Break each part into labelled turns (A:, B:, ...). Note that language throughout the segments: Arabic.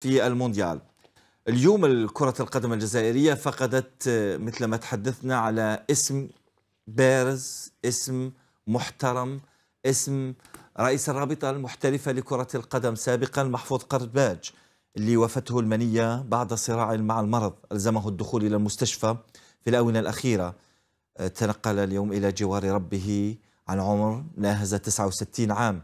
A: في المونديال اليوم كرة القدم الجزائرية فقدت آه، مثل ما تحدثنا على اسم بارز اسم محترم اسم رئيس الرابطة المحترفة لكرة القدم سابقا محفوظ قرباج اللي وفته المنية بعد صراع مع المرض ألزمه الدخول إلى المستشفى في الآونة الأخيرة آه، تنقل اليوم إلى جوار ربه عن عمر ناهز 69 عام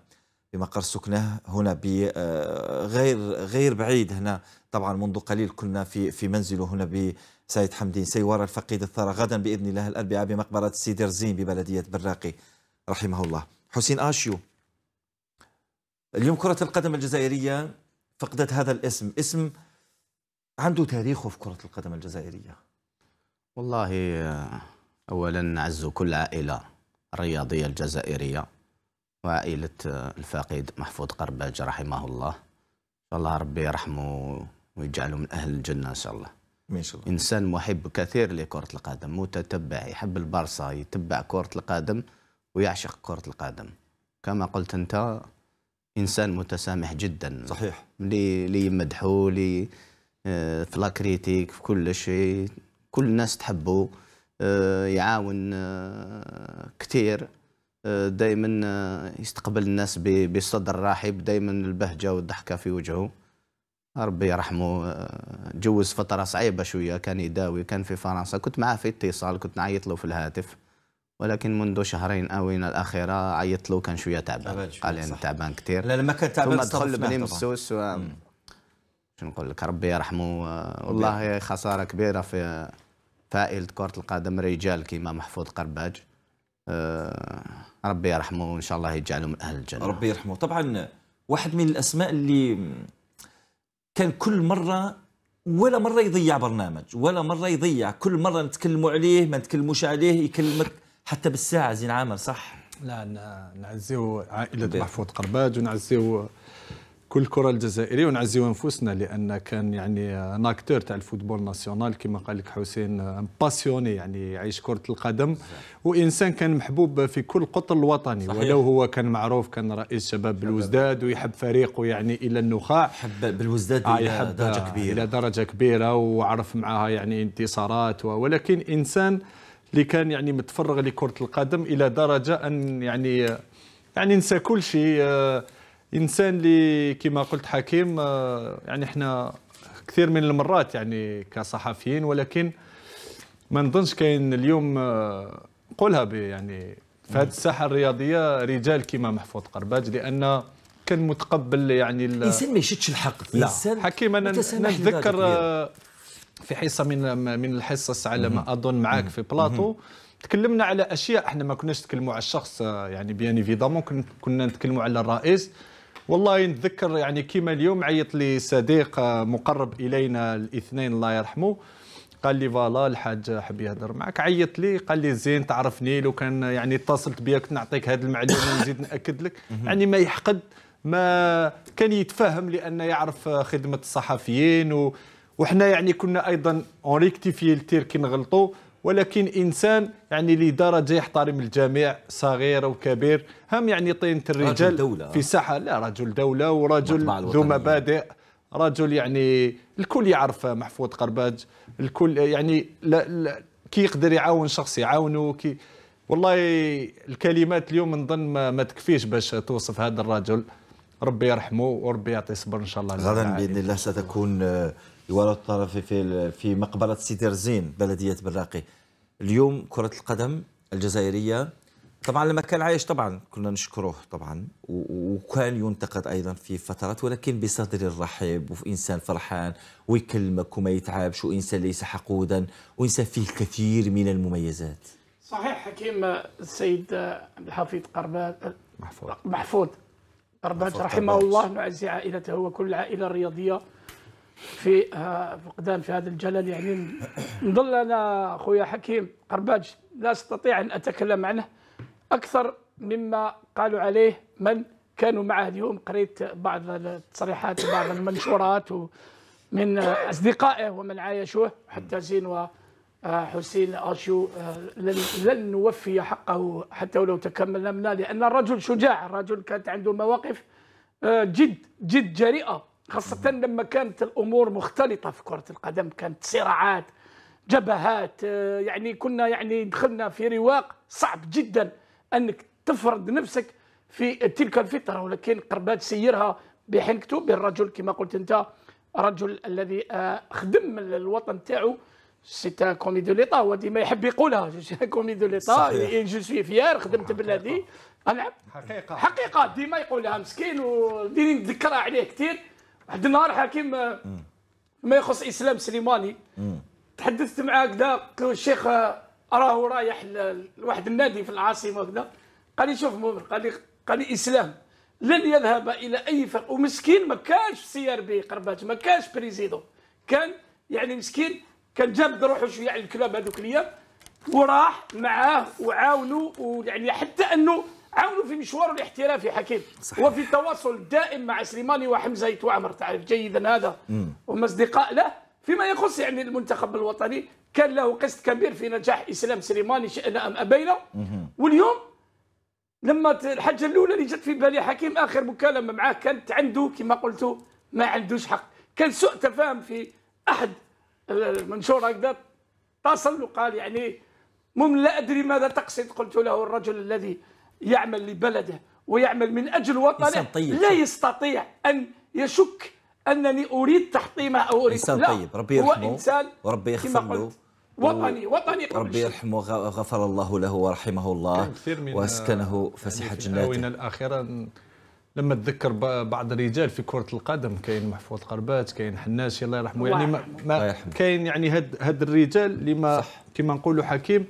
A: بمقر سكنه هنا بغير آه، غير بعيد هنا طبعا منذ قليل كنا في في منزله هنا بسيد حمدين سيوار الفقيد الثرى غدا باذن الله الاربعاء بمقبره سيدي رزين ببلديه براقي رحمه الله حسين اشيو اليوم كره القدم الجزائريه فقدت هذا الاسم اسم عنده تاريخه في كره القدم الجزائريه
B: والله آه، اولا اعز كل عائله رياضيه الجزائريه وعائلة آه، الفقيد محفوظ قرباج رحمه الله إن شاء الله ربي يرحمه ويجعله من أهل الجنة إن شاء الله إنسان محب كثير لكرة القدم متتبع يحب البارسا يتبع كرة القدم ويعشق كرة القدم كما قلت أنت إنسان متسامح جدا صحيح لي يمدحوا لي آه، في لاكريتيك في كل شيء كل الناس تحبه آه، يعاون كثير دائما آه، يستقبل الناس بصدر رحب دائما البهجه والضحكه في وجهه ربي يرحمه آه، جوز فتره صعيبه شويه كان يداوي كان في فرنسا كنت معاه في اتصال كنت نعيط له في الهاتف ولكن منذ شهرين اوين الاخيره عيطت له كان شويه تعبان قال انا يعني تعبان كثير لا لما كان تعبان دخل بني مسوس و... شنو نقول لك ربي يرحمه آه، والله خساره كبيره في فائله كره القدم رجال كيما محفوظ قرباج آه، ربي يرحمه وان شاء الله يجعله من اهل الجنه ربي يرحمه
A: طبعا واحد من الاسماء اللي كان كل مره ولا مره يضيع برنامج ولا مره يضيع كل مره نتكلموا عليه ما نتكلموش عليه يكلمك حتى بالساعه زين عامر صح
C: لا نعزيو عائله محفوظ قرباج ونعزيو كل الكره الجزائريه ونعزيو انفسنا لان كان يعني ناكتور اكتور تاع الفوتبول ناسيونال كما قال لك حسين باسيوني يعني يعيش كره القدم وانسان كان محبوب في كل قطر الوطني صحيح. ولو هو كان معروف كان رئيس شباب بالوزداد ويحب فريقه يعني الى النخاع حب بالوزداد آه الى درجه كبيره الى درجه كبيره وعرف معها يعني انتصارات ولكن انسان اللي كان يعني متفرغ لكره القدم الى درجه ان يعني يعني نسى كل شيء آه، انسان اللي كما قلت حكيم آه، يعني احنا كثير من المرات يعني كصحفيين ولكن ما نظنش كاين اليوم آه، نقولها يعني في هذه الساحه الرياضيه رجال كما محفوظ قرباج لان كان متقبل يعني الانسان ما يشدش الحق لا حكيم انا نتذكر آه، في حصه من من الحصص على ما اظن معك في بلاطو تكلمنا على اشياء احنا ما كناش نتكلموا على الشخص يعني بيان ايفيدامون كنا نتكلموا على الرئيس والله نتذكر يعني كيما اليوم عيط لي صديق مقرب الينا الاثنين الله يرحمه قال لي فوالا الحاج حب يهضر معك عيط لي قال لي زين تعرفني لو كان يعني اتصلت بيا كنت نعطيك هذه المعلومه نزيد ناكد لك يعني ما يحقد ما كان يتفهم لانه يعرف خدمه الصحفيين و... وحنا يعني كنا ايضا اون ريكتيفي التير كي نغلطوا ولكن انسان يعني لدرجه يحترم الجميع صغير وكبير هم يعني طينه الرجال دولة. في ساحه لا رجل دوله ورجل ذو مبادئ رجل يعني الكل يعرف محفوظ قرباج الكل يعني لا لا كي يقدر يعاون شخص يعاونه كي والله الكلمات اليوم نظن ما, ما تكفيش
A: باش توصف هذا الرجل ربي يرحمه وربي يعطي صبر ان شاء الله غدا باذن الله ستكون يوالوا الطرف في في مقبره سيدي رزين بلديه براقي اليوم كره القدم الجزائريه طبعا لما كان عايش طبعا كنا نشكره طبعا وكان ينتقد ايضا في فترات ولكن بصدر رحب انسان فرحان ويكلمك وما يتعبش وانسان ليس حقودا وانسان فيه الكثير من المميزات.
D: صحيح حكيم السيد عبد الحفيظ قربات محفوظ محفوظ قربات رحمه الله نعزي عائلته وكل العائله الرياضيه في آه، فقدان في هذا الجلل يعني نظل انا اخويا حكيم قرباج لا استطيع ان اتكلم عنه اكثر مما قالوا عليه من كانوا معه اليوم قريت بعض التصريحات وبعض المنشورات من اصدقائه ومن عايشوه حتى زين و آه، حسين اشيو آه، لن نوفي حقه حتى ولو تكملنا لان الرجل شجاع الرجل كانت عنده مواقف جد جد جريئه خاصة لما كانت الأمور مختلطة في كرة القدم كانت صراعات جبهات آه، يعني كنا يعني دخلنا في رواق صعب جدا أنك تفرض نفسك في تلك الفترة ولكن قربات سيرها بحنكتو بالرجل كما قلت أنت رجل الذي آه، خدم الوطن تاعو سيتا ان كومي دو ليطا هو ديما يحب يقولها كومي دو ليطا جو سوي فيار خدمت بلادي نعم حقيقه حقيقه ديما يقولها مسكين وديني نتذكرها عليه كثير واحد النهار حكيم آه، ما يخص اسلام سليماني تحدثت معاه هكذا قلت له الشيخ آه، راهو رايح لواحد النادي في العاصمه هكذا قال لي شوف مؤمن قال لي قال لي اسلام لن يذهب الى اي فرق ومسكين ما كانش سي ار بي قربات ما كانش بريزيدو كان يعني مسكين كان جاب روحه شويه على الكلاب هذوك الايام وراح معاه وعاونوا ويعني حتى انه عاونوا في مشواره الاحترافي حكيم صحيح. وفي التواصل الدائم مع سليماني وحمزه يتوعمر تعرف جيدا هذا هم اصدقاء له فيما يخص يعني المنتخب الوطني كان له قسط كبير في نجاح اسلام سليماني شئنا ام ابينا واليوم لما الحاجه الاولى اللي جت في بالي حكيم اخر مكالمه معاه كانت عنده كما قلت ما عندوش حق كان سوء تفاهم في احد المنشور آه، هكذا اتصل وقال يعني مم لا ادري ماذا تقصد قلت له الرجل الذي يعمل لبلده ويعمل من أجل وطنه طيب. لا يستطيع أن يشك أنني أريد تحطيمه أو أريد إنسان لا. طيب ربي يرحمه هو إنسان وربي يغفر وطني وطني ربي
A: يرحمه غفر الله له ورحمه الله واسكنه يعني فسيح يعني جناته في
C: الاخيره لما تذكر بعض الرجال في كره القدم كاين محفوظ قربات كاين حناش يعني الله يرحمه يعني ما, ما كاين يعني هاد هاد الرجال اللي ما كما نقولوا حكيم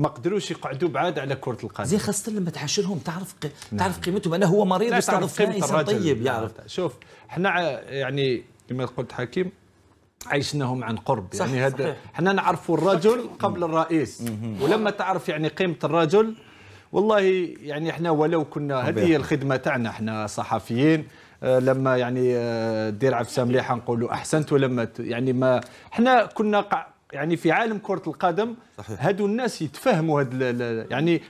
C: ما قدروش يقعدوا بعاد على كره القدم زي خاصه لما تحاشرهم تعرف قي... نعم. تعرف قيمتهم
A: انا هو مريض وتعرف قيمة قيمه طيب يعرف
C: شوف احنا يعني كما قلت حكيم عيشناهم عن قرب صح يعني هذا احنا نعرفوا الرجل قبل الرئيس ولما تعرف يعني قيمه الرجل والله يعني احنا ولو كنا هذه هي الخدمه تاعنا احنا صحفيين آه، لما يعني آه، دير عفسه مليحه نقولوا احسنت ولما يعني ما احنا كنا يعني في عالم كره القدم صحيح. هادو الناس يتفهموا هاد يعني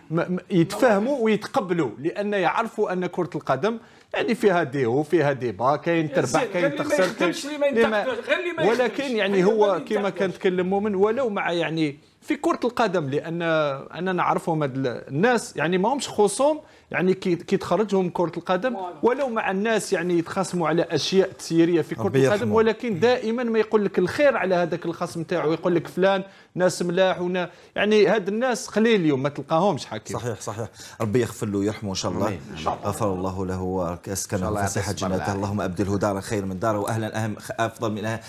C: يتفهموا ويتقبلوا لان يعرفوا ان كره القدم يعني فيها ديو فيها ديبا كاين تربح كاين تخسر ولكن يعني هو كما كان تكلم مؤمن ولو مع يعني في كره القدم لان انا نعرفهم هاد الناس يعني ماهمش خصوم يعني كي تخرجهم كره القدم ولو مع الناس يعني يتخاصموا على اشياء تسييريه في كره القدم ولكن دائما ما يقول لك الخير على هذاك الخصم تاعه يقول لك فلان ناس ملاح ونا يعني
A: هاد الناس قليل اليوم ما تلقاهمش حكي صحيح صحيح ربي يغفر له ويرحمه ان شاء الله غفر الله له واسكنه فسيح جناته اللهم ابدله دارا خير من داره واهلا اهم افضل من أه،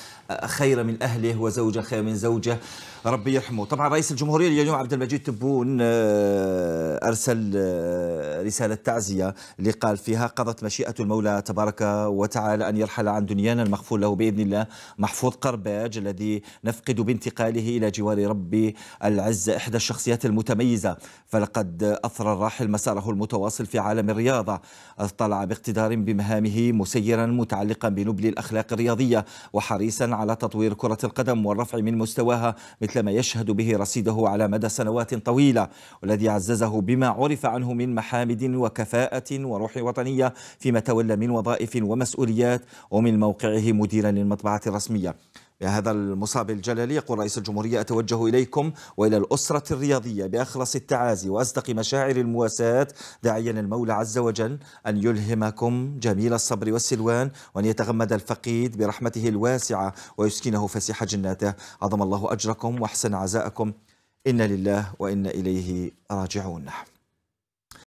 A: خير من اهله وزوجه خير من زوجه ربي يرحمه طبعا رئيس الجمهوريه اليوم عبد المجيد تبون آه، ارسل آه، رسالة تعزية اللي قال فيها قضت مشيئة المولى تبارك وتعالى أن يرحل عن دنيانا المغفور له بإذن الله محفوظ قرباج الذي نفقد بانتقاله إلى جوار ربي العزة إحدى الشخصيات المتميزة فلقد أثر الراحل مساره المتواصل في عالم الرياضة اطلع باقتدار بمهامه مسيرا متعلقا بنبل الأخلاق الرياضية وحريصا على تطوير كرة القدم والرفع من مستواها مثل ما يشهد به رصيده على مدى سنوات طويلة والذي عززه بما عرف عنه من محامد جهد وكفاءة وروح وطنية فيما تولى من وظائف ومسؤوليات ومن موقعه مديرا للمطبعة الرسمية بهذا المصاب الجلالي يقول رئيس الجمهورية أتوجه إليكم وإلى الأسرة الرياضية بأخلص التعازي وأصدق مشاعر المواساة داعيا المولى عز وجل أن يلهمكم جميل الصبر والسلوان وأن يتغمد الفقيد برحمته الواسعة ويسكنه فسيح جناته عظم الله أجركم وأحسن عزاءكم إن لله وإن إليه راجعون